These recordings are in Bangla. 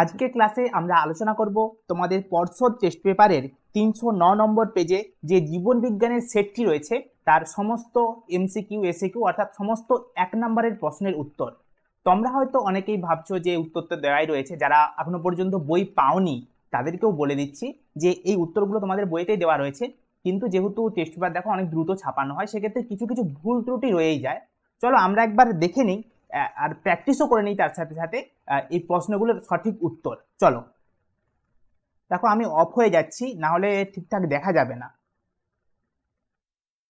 আজকে ক্লাসে আমরা আলোচনা করব তোমাদের পর্ষদ টেস্ট পেপারের তিনশো ন নম্বর পেজে যে জীবন বিজ্ঞানের সেটটি রয়েছে তার সমস্ত এমসিকিউ এসিকিউ অর্থাৎ সমস্ত এক নম্বরের প্রশ্নের উত্তর তোমরা হয়তো অনেকেই ভাবছো যে উত্তরটা দেওয়াই রয়েছে যারা এখনো পর্যন্ত বই পাওনি তাদেরকেও বলে দিচ্ছি যে এই উত্তরগুলো তোমাদের বইতেই দেওয়া রয়েছে কিন্তু যেহেতু টেস্ট পেপার দেখো অনেক দ্রুত ছাপানো হয় সেক্ষেত্রে কিছু কিছু ভুল ত্রুটি রয়েই যায় চলো আমরা একবার দেখে নিই আর প্র্যাকটিসও করে নিই তার সাথে সাথে এই প্রশ্নগুলোর সঠিক উত্তর চলো দেখো আমি অফ হয়ে যাচ্ছি না হলে ঠিকঠাক দেখা যাবে না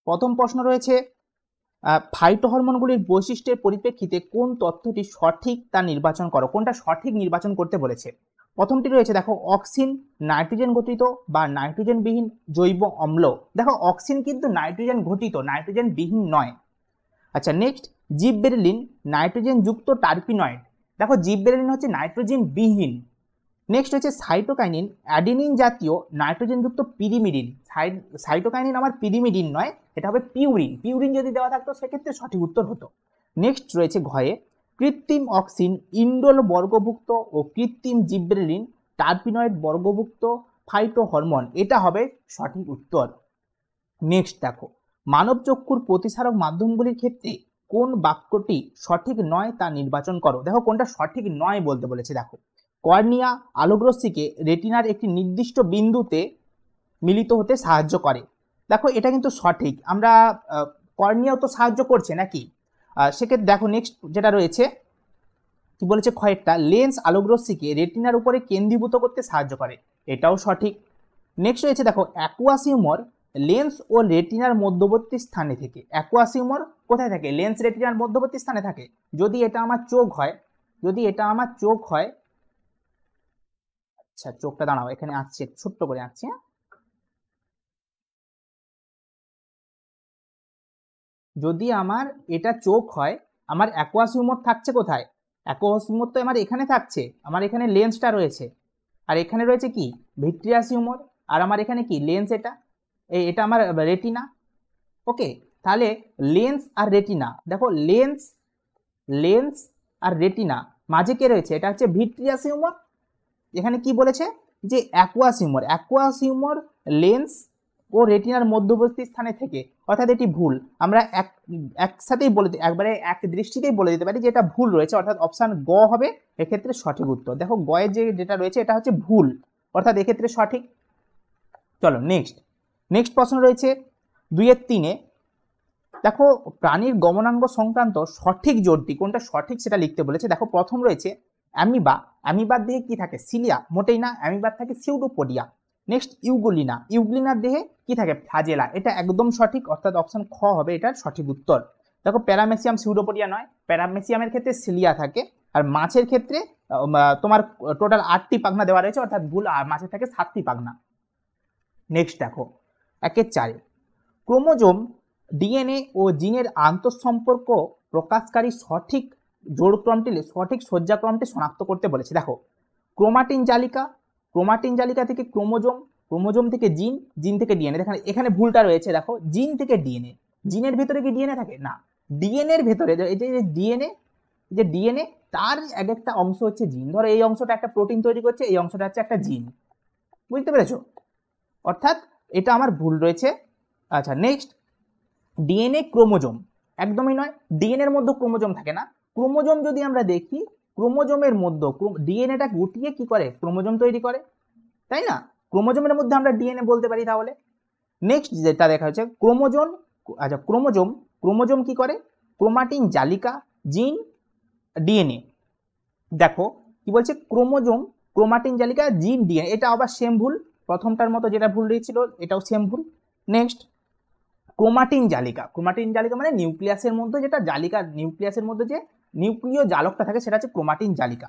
প্রথম প্রশ্ন রয়েছে ফাইটো হরমোনগুলির বৈশিষ্ট্যের পরিপ্রেক্ষিতে কোন তথ্যটি সঠিক তা নির্বাচন করো কোনটা সঠিক নির্বাচন করতে বলেছে প্রথমটি রয়েছে দেখো অক্সিন নাইট্রোজেন গঠিত বা নাইট্রোজেনবিহীন জৈব অম্ল দেখো অক্সিন কিন্তু নাইট্রোজেন ঘটিত নাইট্রোজেনবিহীন নয় আচ্ছা নেক্সট জিপ বেরেলিন নাইট্রোজেনযুক্ত টার্পিনয়েড দেখো জিপ বেরেলিন হচ্ছে নাইট্রোজেন বিহীন নেক্সট হচ্ছে সাইটোকাইনিন অ্যাডিনিন জাতীয় নাইট্রোজেনযুক্ত পিরিমিডিন সাইটোকাইনিন আমার পিরিমিডিন নয় এটা হবে পিউরিন পিউরিন যদি দেওয়া থাকতো সেক্ষেত্রে সঠিক উত্তর হতো নেক্সট রয়েছে ঘয়ে কৃত্রিম অক্সিন ইন্ডোল বর্গভুক্ত ও কৃত্রিম জিব্রেলিন টার্পিনয়েড বর্গভুক্ত ফাইটো হরমোন এটা হবে সঠিক উত্তর নেক্সট দেখো মানব চক্ষুর প্রতিসারক মাধ্যমগুলির ক্ষেত্রে কোন বাক্যটি সঠিক নয় তা নির্বাচন করো দেখো কোনটা সঠিক নয় বলতে বলেছে দেখো কর্নিয়া আলোকরশ্মিকে রেটিনার একটি নির্দিষ্ট বিন্দুতে মিলিত হতে সাহায্য করে দেখো এটা কিন্তু সঠিক আমরা কর্নিয়াও তো সাহায্য করছে নাকি সেক্ষেত্রে দেখো নেক্সট যেটা রয়েছে কি বলেছে খয়েরটা লেন্স আলোকরশ্মিকে রেটিনার উপরে কেন্দ্রীভূত করতে সাহায্য করে এটাও সঠিক নেক্সট রয়েছে দেখো অ্যাকুয়াসিউমর লেন্স ও রেটিনার মধ্যবর্তী স্থানে থেকে অ্যাকোয়াসিউমর কোথায় থাকে লেন্স রেটিনার মধ্যবর্তী স্থানে থাকে যদি এটা আমার চোখ হয় যদি এটা আমার চোখ হয় আচ্ছা চোখটা দাঁড়াও এখানে আসছে ছোট্ট করে আসছে হ্যাঁ যদি আমার এটা চোখ হয় আমার অ্যাকোয়াসিউমর থাকছে কোথায় অ্যাকোয়াসিউমর তো আমার এখানে থাকছে আমার এখানে লেন্সটা রয়েছে আর এখানে রয়েছে কি ভিট্রিয়াসিউমর আর আমার এখানে কি লেন্স এটা এটা আমার রেটিনা ওকে তাহলে লেন্স আর রেটিনা দেখো লেন্স লেন্স আর রেটিনা মাঝে কে রয়েছে এটা হচ্ছে ভিট্রিয়াস হিউমার এখানে কি বলেছে যে aqueous humour aqueous humour lens ও রেটিনার মধ্যবর্তী স্থানে থেকে অর্থাৎ এটি ভুল আমরা এক একসাথেই বলে একবারে এক দৃষ্টিতেই বলে দিতে পারি যে এটা ভুল রয়েছে অর্থাৎ অপশান গ হবে এক্ষেত্রে সঠিক উত্তর দেখো গয়ের যে যেটা রয়েছে এটা হচ্ছে ভুল অর্থাৎ এক্ষেত্রে সঠিক চলো নেক্সট নেক্সট প্রশ্ন রয়েছে দুইয়ের তিনে দেখো প্রাণীর গমনাঙ্গ সংক্রান্ত সঠিক জোরটি কোনটা সঠিক সেটা লিখতে বলেছে দেখো প্রথম রয়েছে অ্যামিবা অ্যামিবার দেহে কি থাকে সিলিয়া মোটেই না অ্যামিবার থাকে সিউডোপোডিয়া নেক্সট ইউগুলিনা ইউগুলিনার দেহে কি থাকে ফ্লাজেলা এটা একদম সঠিক অর্থাৎ অপশন খ হবে এটার সঠিক উত্তর দেখো প্যারামেসিয়াম সিউডোপোডিয়া নয় প্যারামেসিয়ামের ক্ষেত্রে সিলিয়া থাকে আর মাছের ক্ষেত্রে তোমার টোটাল আটটি পাখনা দেওয়া রয়েছে অর্থাৎ ভুল মাছের থাকে সাতটি পাখনা নেক্সট দেখো একের চারে ক্রোমোজোম ডিএনএ ও জিনের আন্তঃসম্পর্ক প্রকাশকারী সঠিক জোড়ক্রমটি সঠিক শয্যাক্রমটি শনাক্ত করতে বলেছে দেখো ক্রোমাটিন জালিকা ক্রোমাটিন জালিকা থেকে ক্রোমোজোম ক্রোমোজোম থেকে জিন জিন থেকে ডিএনএ দেখেন এখানে ভুলটা রয়েছে দেখো জিন থেকে ডিএনএ জিনের ভেতরে কি ডিএনএ থাকে না ডিএনএর ভেতরে এই যে ডিএনএ যে ডিএনএ তার এক একটা অংশ হচ্ছে জিন ধরো এই অংশটা একটা প্রোটিন তৈরি করছে এই অংশটা হচ্ছে একটা জিন বুঝতে পেরেছ অর্থাৎ এটা আমার ভুল রয়েছে আচ্ছা নেক্সট ডিএনএ ক্রোমোজোম একদমই নয় ডিএনএর মধ্যে ক্রোমোজোম থাকে না ক্রোমোজোম যদি আমরা দেখি ক্রোমোজোমের মধ্যে ডিএনএটা গুটিয়ে কি করে ক্রোমোজোম তৈরি করে তাই না ক্রোমোজোমের মধ্যে আমরা ডিএনএ বলতে পারি তাহলে নেক্সট যেটা দেখা হচ্ছে ক্রোমোজোম আচ্ছা ক্রোমোজোম ক্রোমোজোম কি করে ক্রোমাটিন জালিকা জিন ডিএনএ দেখো কি বলছে ক্রোমোজোম ক্রোমাটিন জালিকা জিন ডিএনএ এটা আবার সেম ভুল প্রথমটার মতো যেটা ভুল রয়েছিল এটাও সেম ভুল নেক্সট ক্রোমাটিন জালিকা ক্রোমাটিন জালিকা মানে নিউক্লিয়াসের মধ্যে যেটা জালিকা নিউক্লিয়াসের মধ্যে যে নিউক্লিয় জালকটা থাকে সেটা হচ্ছে ক্রোমাটিন জালিকা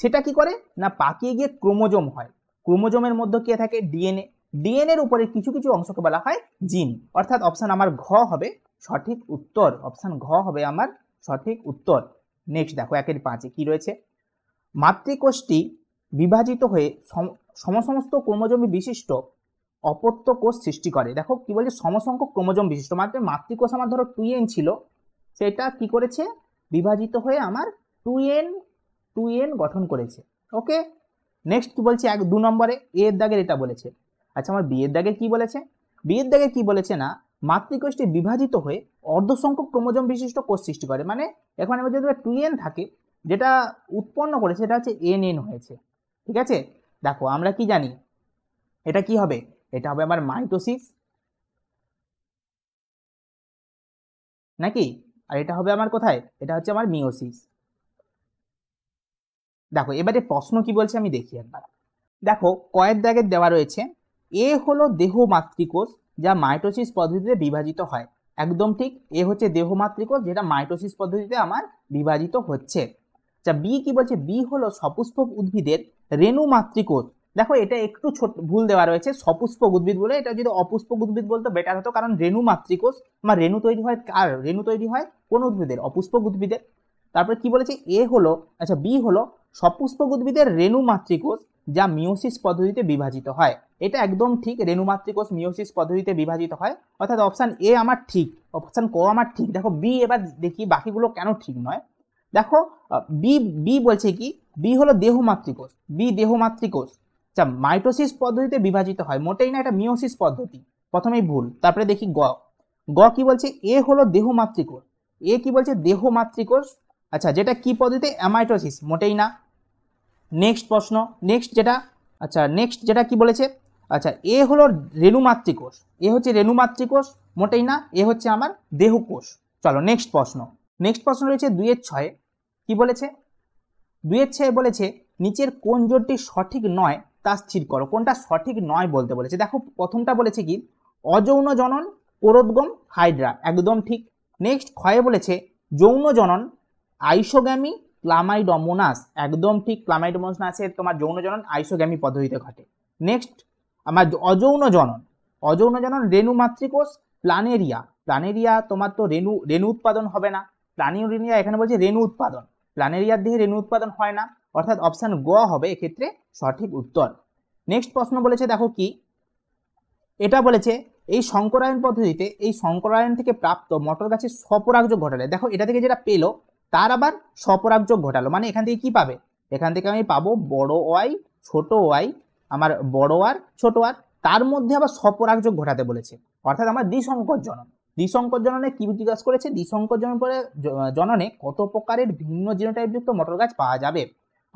সেটা কি করে না পাকিয়ে গিয়ে ক্রোমোজোম হয় ক্রোমোজোমের মধ্যে কে থাকে ডিএনএ ডিএনএর উপরে কিছু কিছু অংশকে বলা হয় জিন অর্থাৎ অপশান আমার ঘ হবে সঠিক উত্তর অপশান ঘ হবে আমার সঠিক উত্তর নেক্সট দেখো একের পাঁচে কি রয়েছে মাতৃকোষ্ঠী বিভাজিত হয়ে সমসমস্ত ক্রোমোজোম বিশিষ্ট অপত্য কোষ সৃষ্টি করে দেখো কি বলছে সমসংখ্যক ক্রোমোজোম বিশিষ্ট মাত্র মাতৃকোষ আমার ধরো টু এন ছিল সেটা কি করেছে বিভাজিত হয়ে আমার টু এন টু এন গঠন করেছে ওকে নেক্সট কি বলছে এক দু নম্বরে এর দাগের এটা বলেছে আচ্ছা আমার বিয়ের দাগে কি বলেছে বিয়ের দাগে কি বলেছে না মাতৃকোষটি বিভাজিত হয়ে অর্ধসংখ্যক ক্রোমোজম বিশিষ্ট কোষ সৃষ্টি করে মানে এখানে যদি টু এন থাকে যেটা উৎপন্ন করেছে সেটা হচ্ছে এন এন হয়েছে ঠিক আছে দেখো আমরা কি জানি এটা কি হবে এটা হবে আমার মাইটোসিস নাকি আর এটা হবে আমার কোথায় এটা হচ্ছে আমার মিওসিস দেখো এবারে প্রশ্ন কি বলছে আমি দেখি একবার দেখো কয়েক দাগের দেওয়া রয়েছে এ হলো দেহ মাতৃকোষ যা মাইটোসিস পদ্ধতিতে বিভাজিত হয় একদম ঠিক এ হচ্ছে দেহ মাতৃকোষ যেটা মাইটোসিস পদ্ধতিতে আমার বিভাজিত হচ্ছে যা আচ্ছা, বি কি বলছে বি হলো সপুষ্পক উদ্ভিদের রেণু মাতৃকোষ দেখো এটা একটু ছোট ভুল দেওয়া রয়েছে সপুষ্পক উদ্ভিদ বলে এটা যদি অপুষ্পক উদ্ভিদ বলতো বেটার হতো কারণ রেণু মাতৃকোষ বা রেণু তৈরি হয় কার রেণু তৈরি হয় কোন উদ্ভিদের অপুষ্পক উদ্ভিদের তারপরে কি বলেছে এ হলো আচ্ছা বি হলো সপুষ্পক উদ্ভিদের রেণু মাতৃকোষ যা মিওসিস পদ্ধতিতে বিভাজিত হয় এটা একদম ঠিক রেণু মাতৃকোষ মিওসিস পদ্ধতিতে বিভাজিত হয় অর্থাৎ অপশান এ আমার ঠিক অপশান ক আমার ঠিক দেখো বি এবার দেখি বাকিগুলো কেন ঠিক নয় দেখো বি বি বলছে কি বি হলো মাতৃকোষ বি দেহ মাতৃকোষ যা আচ্ছা, মাইটোসিস পদ্ধতিতে বিভাজিত হয় মোটেই না এটা মিওসিস পদ্ধতি প্রথমেই ভুল তারপরে দেখি গ গ কি বলছে এ হলো মাতৃকোষ এ কি বলছে দেহ মাতৃকোষ আচ্ছা যেটা কি পদ্ধতিতে অ্যামাইটোসিস মোটেই না নেক্সট প্রশ্ন নেক্সট যেটা আচ্ছা নেক্সট যেটা কি বলেছে আচ্ছা এ হলো মাতৃকোষ এ হচ্ছে মাতৃকোষ মোটেই না এ হচ্ছে আমার দেহকোষ চলো নেক্সট প্রশ্ন নেক্সট প্রশ্ন রয়েছে দুইয়ের ছয়ে কি বলেছে দুয়ের ছয় বলেছে নিচের কোন জোরটি সঠিক নয় তা স্থির করো কোনটা সঠিক নয় বলতে বলেছে দেখো প্রথমটা বলেছে কি অযৌন জনন কোরোদগম হাইড্রা একদম ঠিক নেক্সট ক্ষয়ে বলেছে যৌন জনন আইসোগ্যামি ক্লামাইডমোনাস একদম ঠিক ক্লামাইডমোনাসে তোমার যৌন জনন আইসোগ্যামি পদ্ধতিতে ঘটে নেক্সট আমার অযৌন জনন অযৌন জনন রেণু মাতৃকোষ প্লানেরিয়া প্লানেরিয়া তোমার তো রেণু রেণু উৎপাদন হবে না প্লানিউরিনিয়া এখানে বলছে রেণু উৎপাদন প্ল্যানেরিয়ার দেহে রেণু উৎপাদন হয় না অর্থাৎ অপশান গ হবে এক্ষেত্রে সঠিক উত্তর নেক্সট প্রশ্ন বলেছে দেখো কি এটা বলেছে এই শঙ্করায়ন পদ্ধতিতে এই শঙ্করায়ন থেকে প্রাপ্ত মটর গাছের স্বপরাগযোগ ঘটালে দেখো এটা থেকে যেটা পেলো তার আবার স্বপরাগযোগ ঘটালো মানে এখান থেকে কি পাবে এখান থেকে আমি পাবো বড় ওয়াই ছোট ওয়াই আমার বড় আর ছোট আর তার মধ্যে আবার স্বপরাগযোগ ঘটাতে বলেছে অর্থাৎ আমার দ্বিসংকর জনক দ্বিসংকর জননে কি জিজ্ঞাসা করেছে দ্বিসংকর জন পরে জননে কত প্রকারের ভিন্ন জিনোটাইপযুক্ত মটর গাছ পাওয়া যাবে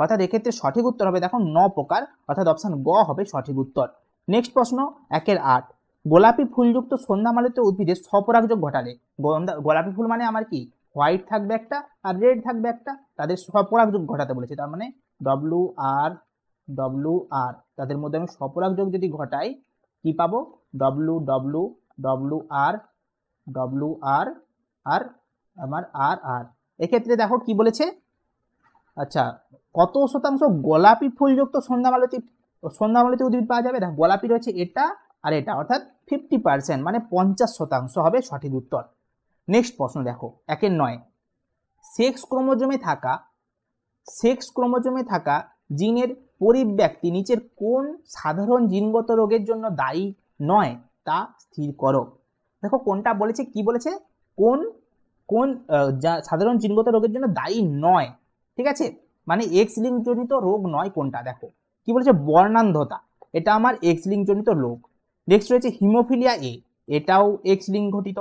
অর্থাৎ এক্ষেত্রে সঠিক উত্তর হবে দেখো ন প্রকার অর্থাৎ অপশান গ হবে সঠিক উত্তর নেক্সট প্রশ্ন একের আট গোলাপি ফুলযুক্ত সন্ধ্যামালিত উদ্ভিদে স্বপরাগযোগ ঘটালে গোলাপি ফুল মানে আমার কি হোয়াইট থাকবে একটা আর রেড থাকবে একটা তাদের স্বপরাগযোগ ঘটাতে বলেছে তার মানে ডব্লু আর ডব্লু আর তাদের মধ্যে আমি স্বপরাগযোগ যদি ঘটাই কি পাবো W W W R W R R আমার আর আর এক্ষেত্রে দেখো কি বলেছে আচ্ছা কত শতাংশ গোলাপি ফুলযুক্ত সন্ধ্যামালতি সন্ধ্যামালতি উদ্ভিদ পাওয়া যাবে দেখো গোলাপি রয়েছে এটা আর এটা অর্থাৎ ফিফটি পার্সেন্ট মানে পঞ্চাশ শতাংশ হবে সঠিক উত্তর নেক্সট প্রশ্ন দেখো একের নয় সেক্স ক্রোমোজোমে থাকা সেক্স ক্রোমোজোমে থাকা জিনের পরিব্যক্তি নিচের কোন সাধারণ জিনগত রোগের জন্য দায়ী নয় তা স্থির করো দেখো কোনটা বলেছে কি বলেছে কোন কোন যা সাধারণ জিনগত রোগের জন্য দায়ী নয় ঠিক আছে মানে এক্স লিঙ্কজনিত রোগ নয় কোনটা দেখো কি বলেছে বর্ণান্ধতা এটা আমার এক্স লিঙ্কজনিত রোগ নেক্সট রয়েছে হিমোফিলিয়া এ এটাও এক্স লিঙ্ক ঘটিত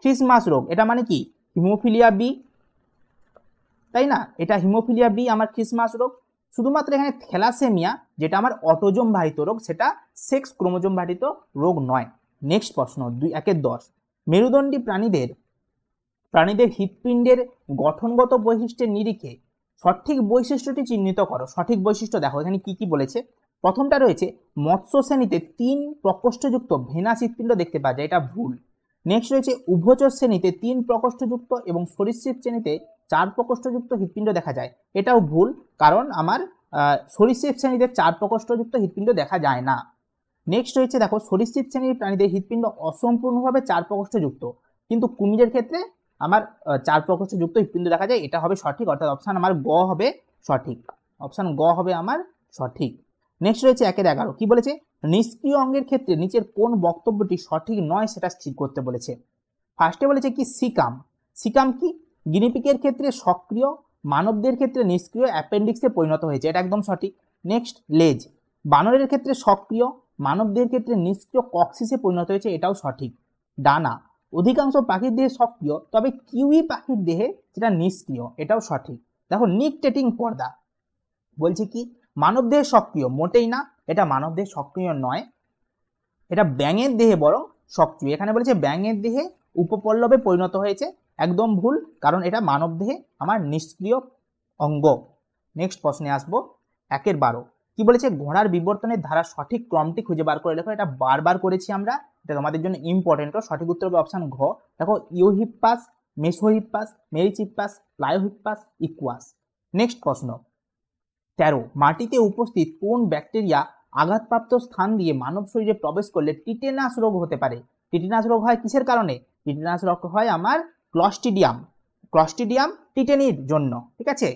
খ্রিসমাস রোগ এটা মানে কি হিমোফিলিয়া বি তাই না এটা হিমোফিলিয়া বি আমার খ্রিসমাস রোগ শুধুমাত্র এখানে থ্যালাসেমিয়া যেটা আমার অটোজম বাহিত রোগ সেটা সেক্স ক্রোমোজম বাহিত রোগ নয় নেক্সট প্রশ্ন দুই একের দশ মেরুদণ্ডী প্রাণীদের প্রাণীদের হৃৎপিণ্ডের গঠনগত বৈশিষ্ট্যের নিরিখে সঠিক বৈশিষ্ট্যটি চিহ্নিত করো সঠিক বৈশিষ্ট্য দেখো এখানে কি কি বলেছে প্রথমটা রয়েছে মৎস্য শ্রেণীতে তিন প্রকোষ্ঠযুক্ত ভেনাস হৃৎপিণ্ড দেখতে পাওয়া যায় এটা ভুল নেক্সট রয়েছে উভচর শ্রেণীতে তিন প্রকোষ্ঠযুক্ত এবং সরীসৃপ শ্রেণীতে চার প্রকোষ্ঠযুক্ত হৃৎপিণ্ড দেখা যায় এটাও ভুল কারণ আমার সরীসৃপ শ্রেণীতে চার প্রকোষ্ঠযুক্ত হৃৎপিণ্ড দেখা যায় না নেক্সট রয়েছে দেখো সরিষ্ঠিত শ্রেণীর প্রাণীদের হৃৎপিণ্ড অসম্পূর্ণভাবে চার প্রকোষ্ঠযুক্ত কিন্তু কুমিরের ক্ষেত্রে আমার চার প্রকোষ্ঠযুক্ত হৃৎপিণ্ড দেখা যায় এটা হবে সঠিক অর্থাৎ অপশান আমার গ হবে সঠিক অপশান গ হবে আমার সঠিক নেক্সট রয়েছে একের এগারো কি বলেছে নিষ্ক্রিয় অঙ্গের ক্ষেত্রে নিচের কোন বক্তব্যটি সঠিক নয় সেটা স্থির করতে বলেছে ফার্স্টে বলেছে কি সিকাম সিকাম কি গিনিপিকের ক্ষেত্রে সক্রিয় মানবদের ক্ষেত্রে নিষ্ক্রিয় অ্যাপেন্ডিক্সে পরিণত হয়েছে এটা একদম সঠিক নেক্সট লেজ বানরের ক্ষেত্রে সক্রিয় মানবদের ক্ষেত্রে নিষ্ক্রিয় কক্সিসে পরিণত হয়েছে এটাও সঠিক ডানা অধিকাংশ পাখির দেহে সক্রিয় তবে কিউই পাখির দেহে যেটা নিষ্ক্রিয় এটাও সঠিক দেখো নিকটেটিং পর্দা বলছে কি মানব দেহে সক্রিয় মোটেই না এটা মানব দেহে সক্রিয় নয় এটা ব্যাঙের দেহে বরং সক্রিয় এখানে বলেছে ব্যাঙের দেহে উপপল্লবে পরিণত হয়েছে একদম ভুল কারণ এটা মানব দেহে আমার নিষ্ক্রিয় অঙ্গ নেক্সট প্রশ্নে আসবো একের বারো কি বলেছে ঘোড়ার বিবর্তনের ধারা সঠিক ক্রমটি খুঁজে বার করে লেখো এটা বারবার করেছি আমরা এটা তোমাদের জন্য ইম্পর্টেন্ট সঠিক উত্তর হবে অপশান ঘ দেখো ইউহিপাস মেসোহিপাস মেরিচিপাস প্লায়োহিপাস ইকুয়াস নেক্সট প্রশ্ন তেরো মাটিতে উপস্থিত কোন ব্যাকটেরিয়া আঘাতপ্রাপ্ত স্থান দিয়ে মানব শরীরে প্রবেশ করলে টিটেনাস রোগ হতে পারে টিটেনাস রোগ হয় কিসের কারণে টিটেনাস রোগ হয় আমার ক্লস্টিডিয়াম ক্লস্টিডিয়াম টিটেনির জন্য ঠিক আছে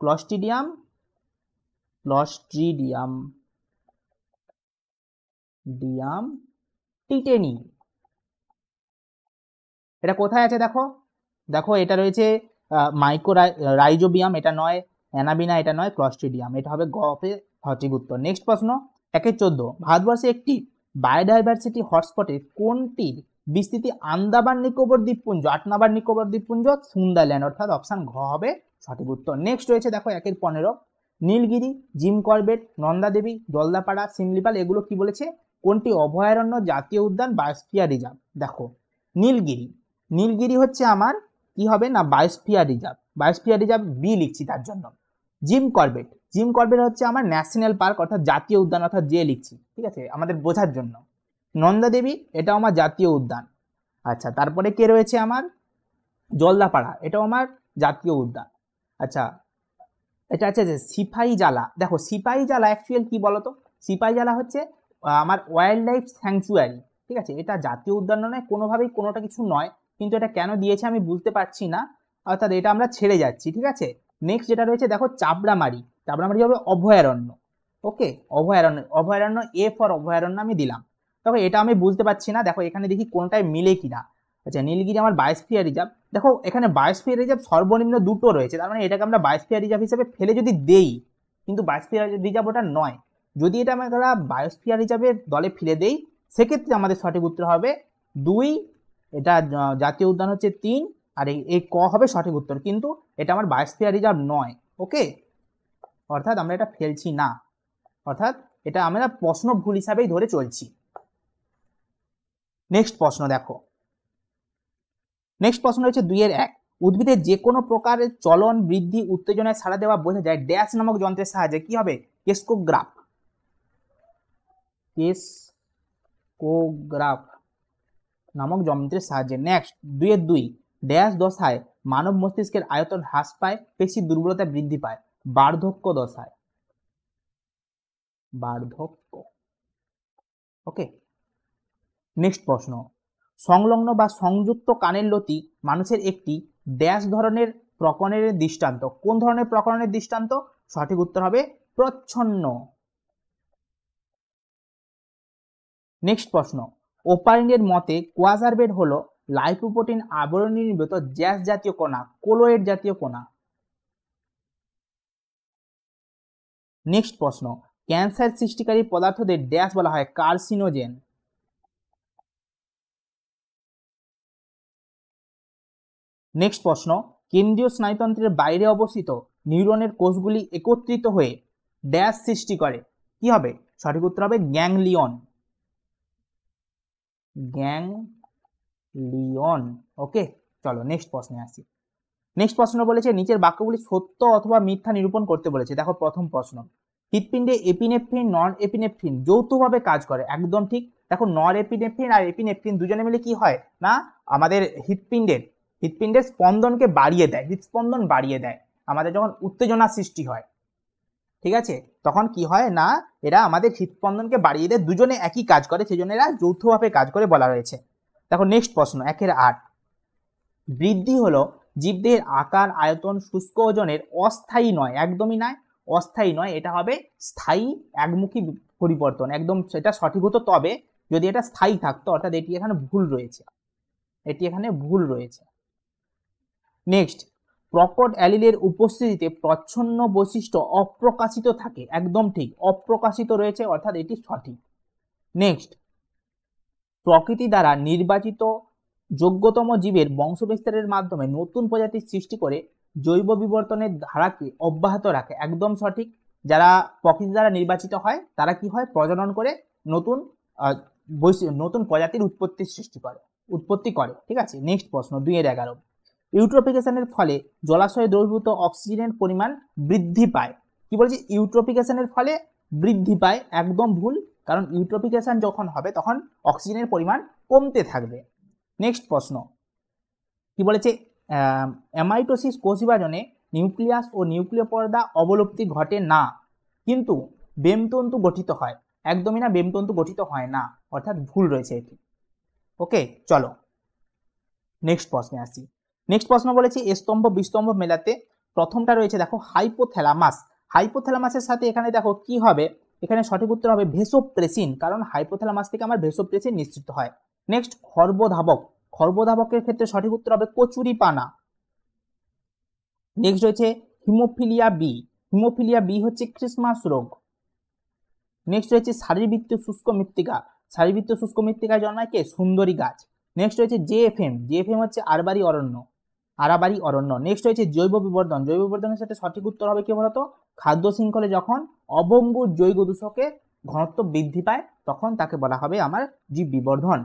ক্লস্টিডিয়াম ক্লস্ট্রিডিয়াম ডিয়াম টিটেনি এটা কোথায় আছে দেখো দেখো এটা রয়েছে মাইক্রো রাইজোবিয়াম এটা নয় অ্যানাবিনা এটা নয় ক্লস্ট্রিডিয়াম এটা হবে গপে সঠিক উত্তর নেক্সট প্রশ্ন একের চোদ্দ ভারতবর্ষে একটি বায়োডাইভার্সিটি হটস্পটে কোনটির বিস্তৃতি আন্দামান নিকোবর দ্বীপপুঞ্জ আট নাম্বার নিকোবর দ্বীপপুঞ্জ সুন্দারল্যান্ড অর্থাৎ অপশান ঘ হবে সঠিক উত্তর নেক্সট রয়েছে দেখো একের পনেরো নীলগিরি জিম করবেট নন্দাদেবী জলদাপাড়া সিমলিপাল এগুলো কি বলেছে কোনটি অভয়ারণ্য জাতীয় উদ্যান বায়োস্ফিয়ার রিজার্ভ দেখো নীলগিরি নীলগিরি হচ্ছে আমার কি হবে না biosphere reserve biosphere reserve B লিখছি তার জন্য জিম করবেট জিম করবেট হচ্ছে আমার ন্যাশনাল পার্ক অর্থাৎ জাতীয় উদ্যান অর্থাৎ জে লিখছি ঠিক আছে আমাদের বোঝার জন্য নন্দাদেবী এটা আমার জাতীয় উদ্যান আচ্ছা তারপরে কে রয়েছে আমার জলদাপাড়া এটাও আমার জাতীয় উদ্যান আচ্ছা এটা হচ্ছে যে সিপাহী জ্বালা দেখো সিপাহী জ্বালা অ্যাকচুয়াল কী বলতো সিপাহী জ্বালা হচ্ছে আমার ওয়াইল্ড লাইফ স্যাংচুয়ারি ঠিক আছে এটা জাতীয় উদ্যান নয় কোনোভাবেই কোনোটা কিছু নয় কিন্তু এটা কেন দিয়েছে আমি বুঝতে পারছি না অর্থাৎ এটা আমরা ছেড়ে যাচ্ছি ঠিক আছে নেক্সট যেটা রয়েছে দেখো চাবড়ামারি চাবড়ামারি হবে অভয়ারণ্য ওকে অভয়ারণ্য অভয়ারণ্য এ ফর অভয়ারণ্য আমি দিলাম তবে এটা আমি বুঝতে পারছি না দেখো এখানে দেখি কোনটায় মিলে কিনা আচ্ছা নীলগিরি আমার বায়োস্ফিয়ার রিজার্ভ দেখো এখানে বায়োস্ফিয়ার রিজার্ভ সর্বনিম্ন দুটো রয়েছে তার মানে এটাকে আমরা বায়োস্ফিয়ার রিজার্ভ হিসেবে ফেলে যদি দেই কিন্তু বায়োস্ফিয়ার রিজার্ভ ওটা নয় যদি এটা আমরা বায়োস্ফিয়ার রিজার্ভের দলে ফেলে দেই সেক্ষেত্রে আমাদের সঠিক উত্তর হবে দুই এটা জাতীয় উদ্যান হচ্ছে তিন আর এই ক হবে সঠিক উত্তর কিন্তু এটা আমার বায়োস্ফিয়ার রিজার্ভ নয় ওকে অর্থাৎ আমরা এটা ফেলছি না অর্থাৎ এটা আমরা প্রশ্ন ভুল হিসাবেই ধরে চলছি নেক্সট প্রশ্ন দেখো নেক্সট প্রশ্ন রয়েছে দুইয়ের এক উদ্ভিদের যে কোনো প্রকারের চলন বৃদ্ধি উত্তেজনায় সাড়া দেওয়া বোঝা যায় ড্যাশ নামক যন্ত্রের সাহায্যে কি হবে কেসকোগ্রাফ কেসকোগ্রাফ নামক যন্ত্রের সাহায্যে নেক্সট দুইয়ের দুই ড্যাশ দশায় মানব মস্তিষ্কের আয়তন হ্রাস পায় পেশি দুর্বলতা বৃদ্ধি পায় বার্ধক্য দশায় বার্ধক্য ওকে নেক্সট প্রশ্ন সংলগ্ন বা সংযুক্ত কানের লতি মানুষের একটি ড্যাশ ধরনের প্রকরণের দৃষ্টান্ত কোন ধরনের প্রকরণের দৃষ্টান্ত সঠিক উত্তর হবে প্রচ্ছন্ন নেক্সট প্রশ্ন ওপারিনের মতে কোয়াজারবেড হল লাইপোপ্রোটিন আবরণী নির্মিত জ্যাস জাতীয় কণা কোলোয়েড জাতীয় কণা নেক্সট প্রশ্ন ক্যান্সার সৃষ্টিকারী পদার্থদের ড্যাশ বলা হয় কার্সিনোজেন নেক্সট প্রশ্ন কেন্দ্রীয় স্নায়ুতন্ত্রের বাইরে অবস্থিত নিউরনের কোষগুলি একত্রিত হয়ে ড্যাশ সৃষ্টি করে কি হবে সঠিক উত্তর হবে গ্যাংলিয়ন লিয়ন ওকে চলো নেক্সট প্রশ্নে আসি নেক্সট প্রশ্ন বলেছে নিচের বাক্যগুলি সত্য অথবা মিথ্যা নিরূপণ করতে বলেছে দেখো প্রথম প্রশ্ন হৃৎপিণ্ডে এপিনেফ্রিন নন এপিনেফ্রিন যৌথভাবে কাজ করে একদম ঠিক দেখো নর এপিনেফ্রিন আর এপিনেফ্রিন দুজনে মিলে কি হয় না আমাদের হৃৎপিণ্ডের হৃৎপিণ্ডের স্পন্দনকে বাড়িয়ে দেয় হৃৎস্পন্দন বাড়িয়ে দেয় আমাদের যখন উত্তেজনা সৃষ্টি হয় ঠিক আছে তখন কি হয় না এরা আমাদের হৃৎস্পন্দনকে বাড়িয়ে দেয় দুজনে একই কাজ করে সেজন্য এরা যৌথভাবে কাজ করে বলা রয়েছে দেখো নেক্সট প্রশ্ন একের আট বৃদ্ধি হলো জীবদেহের আকার আয়তন শুষ্ক ওজনের অস্থায়ী নয় একদমই নয় অস্থায়ী নয় এটা হবে স্থায়ী একমুখী পরিবর্তন একদম সেটা সঠিক হতো তবে যদি এটা স্থায়ী থাকতো অর্থাৎ এটি এখানে ভুল রয়েছে এটি এখানে ভুল রয়েছে নেক্সট প্রকট অ্যালিলের উপস্থিতিতে প্রচ্ছন্ন বৈশিষ্ট্য অপ্রকাশিত থাকে একদম ঠিক অপ্রকাশিত রয়েছে অর্থাৎ এটি সঠিক নেক্সট প্রকৃতি দ্বারা নির্বাচিত যোগ্যতম জীবের বংশ বিস্তারের মাধ্যমে নতুন প্রজাতির সৃষ্টি করে জৈব বিবর্তনের ধারাকে অব্যাহত রাখে একদম সঠিক যারা প্রকৃতি দ্বারা নির্বাচিত হয় তারা কি হয় প্রজনন করে নতুন নতুন প্রজাতির উৎপত্তি সৃষ্টি করে উৎপত্তি করে ঠিক আছে নেক্সট প্রশ্ন দুইয়ের এগারো ইউট্রোফিকেশানের ফলে জলাশয়ে দ্রবীভূত অক্সিজেনের পরিমাণ বৃদ্ধি পায় কি বলছি ইউট্রোফিকেশনের ফলে বৃদ্ধি পায় একদম ভুল কারণ ইউট্রোফিকেশান যখন হবে তখন অক্সিজেনের পরিমাণ কমতে থাকবে নেক্সট প্রশ্ন কি বলেছে অ্যামাইটোসিস কোষিভাজনে নিউক্লিয়াস ও নিউক্লিয় পর্দা অবলুপ্তি ঘটে না কিন্তু বেমতন্তু গঠিত হয় একদমই না বেমতন্তু গঠিত হয় না অর্থাৎ ভুল রয়েছে এটি ওকে চলো নেক্সট প্রশ্নে আসি নেক্সট প্রশ্ন বলেছি স্তম্ভ বিস্তম্ভ মেলাতে প্রথমটা রয়েছে দেখো হাইপোথ্যালামাস হাইপোথ্যালামাসের সাথে এখানে দেখো কি হবে এখানে সঠিক উত্তর হবে ভেসোপ্রেসিন কারণ হাইপোথ্যালামাস থেকে আমার ভেসোপ্রেসিন নিশ্চিত হয় নেক্সট খর্বধাবক খর্বধাবকের ক্ষেত্রে সঠিক উত্তর হবে কচুরি পানা নেক্সট রয়েছে হিমোফিলিয়া বি হিমোফিলিয়া বি হচ্ছে ক্রিসমাস রোগ নেক্সট রয়েছে শারীরবৃত্তীয় শুষ্ক মৃত্তিকা শারীরবৃত্তীয় শুষ্ক মৃত্তিকায় জন্মায় কে সুন্দরী গাছ নেক্সট রয়েছে J J F M F M হচ্ছে আরবারি অরণ্য আরাবারি অরণ্য নেক্সট হয়েছে জৈব বিবর্ধন জৈব বিবর্ধনের সাথে সঠিক উত্তর হবে কি বলতো খাদ্য শৃঙ্খলে যখন অবঙ্গুর জৈব দূষকে ঘনত্ব বৃদ্ধি পায় তখন তাকে বলা হবে আমার জীব বিবর্ধন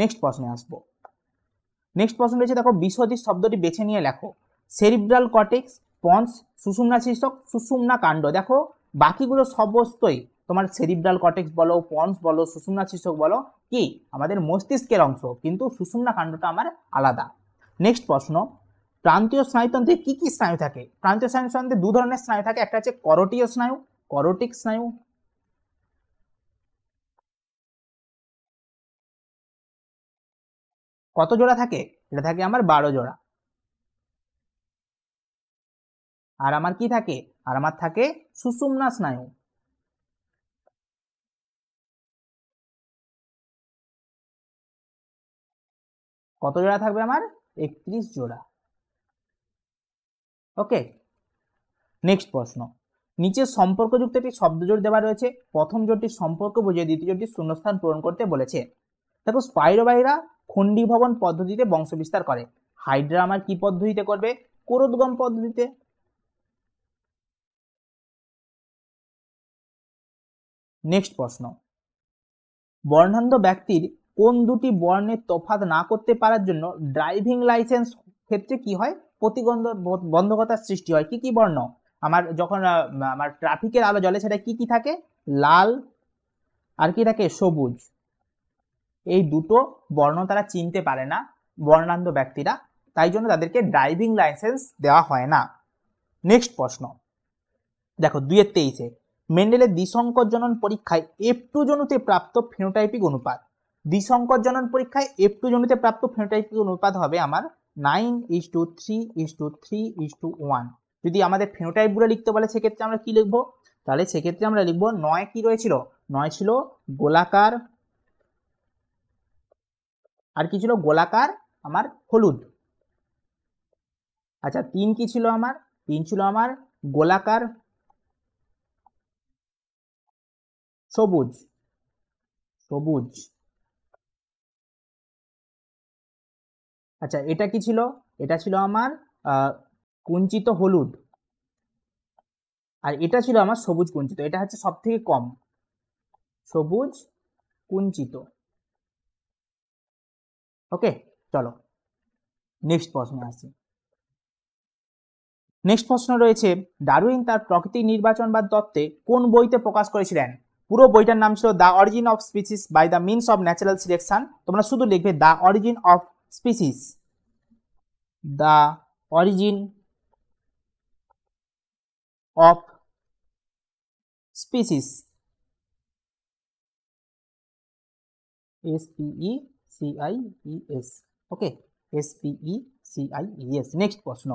নেক্সট প্রশ্নে আসবো নেক্সট প্রশ্ন রয়েছে দেখো বিশদী শব্দটি বেছে নিয়ে লেখো সেরিব্রাল কটেক্স পন্স সুষুম্না শীর্ষক সুষুম্না কাণ্ড দেখো বাকিগুলো সমস্তই তোমার সেরিব্রাল কটেক্স বলো পন্স বলো সুষুম্না শীর্ষক বলো কি আমাদের মস্তিষ্কের অংশ কিন্তু সুষুম্না কাণ্ডটা আমার আলাদা নেক্সট প্রশ্ন প্রান্তীয় স্নায়ুতন্ত্রে কি কি স্নায়ু থাকে প্রান্তীয় স্নায়ুতন্ত্রে দু ধরনের স্নায়ু থাকে একটা হচ্ছে করটীয় স্নায়ু করোটিক স্নায়ু কত জোড়া থাকে এটা থাকে আমার বারো জোড়া আর আমার কি থাকে আর আমার থাকে সুষুম্না স্নায়ু কত জোড়া থাকবে আমার একত্রিশ জোড়া ওকে নেক্সট প্রশ্ন নিচের সম্পর্কযুক্ত একটি শব্দজোট দেওয়া রয়েছে প্রথম জোটটির সম্পর্ক বুঝিয়ে দ্বিতীয় জোটটির শূন্যস্থান পূরণ করতে বলেছে দেখো স্পাইরোবাইরা খণ্ডীভবন পদ্ধতিতে বংশবিস্তার করে হাইড্রামার আমার কি পদ্ধতিতে করবে কোরোদগম পদ্ধতিতে নেক্সট প্রশ্ন বর্ণান্ধ ব্যক্তির কোন দুটি বর্ণের তফাত না করতে পারার জন্য ড্রাইভিং লাইসেন্স ক্ষেত্রে কি হয় প্রতিবন্ধ বন্ধকতার সৃষ্টি হয় কি কি বর্ণ আমার যখন আমার ট্রাফিকের আলো জলে সেটা কি কি থাকে লাল আর কি থাকে সবুজ এই দুটো বর্ণ তারা চিনতে পারে না বর্ণান্ধ ব্যক্তিরা তাই জন্য তাদেরকে ড্রাইভিং লাইসেন্স দেওয়া হয় না নেক্সট প্রশ্ন দেখো এর তেইশে মেন্ডেলের জনন পরীক্ষায় এফ টু জনুতে প্রাপ্ত ফেনোটাইপিক অনুপাত জনন পরীক্ষায় এফ টু জনুতে প্রাপ্ত ফেনোটাইপিক অনুপাত হবে আমার nine is to three is to three is to one যদি আমাদের ফেনোটাইপগুলো লিখতে বলে সেক্ষেত্রে আমরা কি লিখব তাহলে সেক্ষেত্রে আমরা লিখব নয় কি রয়েছিল নয় ছিল গোলাকার আর কি ছিল গোলাকার আমার হলুদ আচ্ছা তিন কি ছিল আমার তিন ছিল আমার গোলাকার সবুজ সবুজ আচ্ছা এটা কি ছিল এটা ছিল আমার কুঞ্চিত হলুদ আর এটা ছিল আমার সবুজ কুঞ্চিত এটা হচ্ছে সব থেকে কম সবুজ কুঞ্চিত ওকে চলো নেক্সট প্রশ্ন আসি নেক্সট প্রশ্ন রয়েছে ডারউইন তার প্রকৃতি নির্বাচনবাদ তত্ত্বে কোন বইতে প্রকাশ করেছিলেন পুরো বইটার নাম ছিল the origin of species by the means of natural selection তোমরা শুধু লিখবে the origin of species the origin of species e e S P E C I E S okay S P E C I E S next প্রশ্ন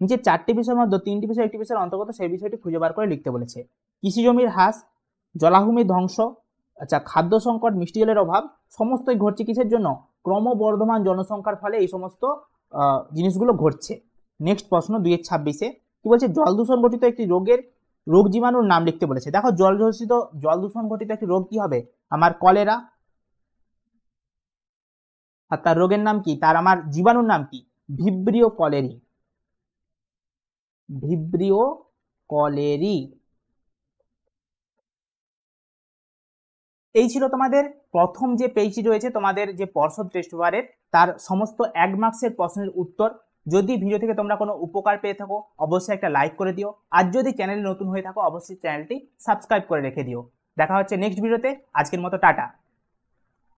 নিচে চারটি বিষয়ের মধ্যে তিনটি বিষয় একটি বিষয়ের অন্তর্গত সেই বিষয়টি খুঁজে বার করে লিখতে বলেছে কৃষি জমির হ্রাস জলাভূমি ধ্বংস আচ্ছা খাদ্য সংকট মিষ্টি জলের অভাব সমস্তই ঘটছে কিসের জন্য ক্রমবর্ধমান জনসংখ্যার ফলে এই সমস্ত জিনিসগুলো ঘটছে নেক্সট প্রশ্ন দুইয়ের ছাব্বিশে কি বলছে জল দূষণ ঘটিত একটি রোগের রোগ জীবাণুর নাম লিখতে বলেছে দেখো জল দূষিত জল দূষণ ঘটিত একটি রোগ কি হবে আমার কলেরা আর তার রোগের নাম কি তার আমার জীবাণুর নাম কি ভিব্রিও কলেরি ভিব্রিও কলেরি এই ছিল তোমাদের প্রথম যে পেজটি রয়েছে তোমাদের যে পর্ষদ টেস্ট পেপারের তার সমস্ত এক মার্কসের প্রশ্নের উত্তর যদি ভিডিও থেকে তোমরা কোনো উপকার পেয়ে থাকো অবশ্যই একটা লাইক করে দিও আর যদি চ্যানেলে নতুন হয়ে থাকো অবশ্যই চ্যানেলটি সাবস্ক্রাইব করে রেখে দিও দেখা হচ্ছে নেক্সট ভিডিওতে আজকের মতো টাটা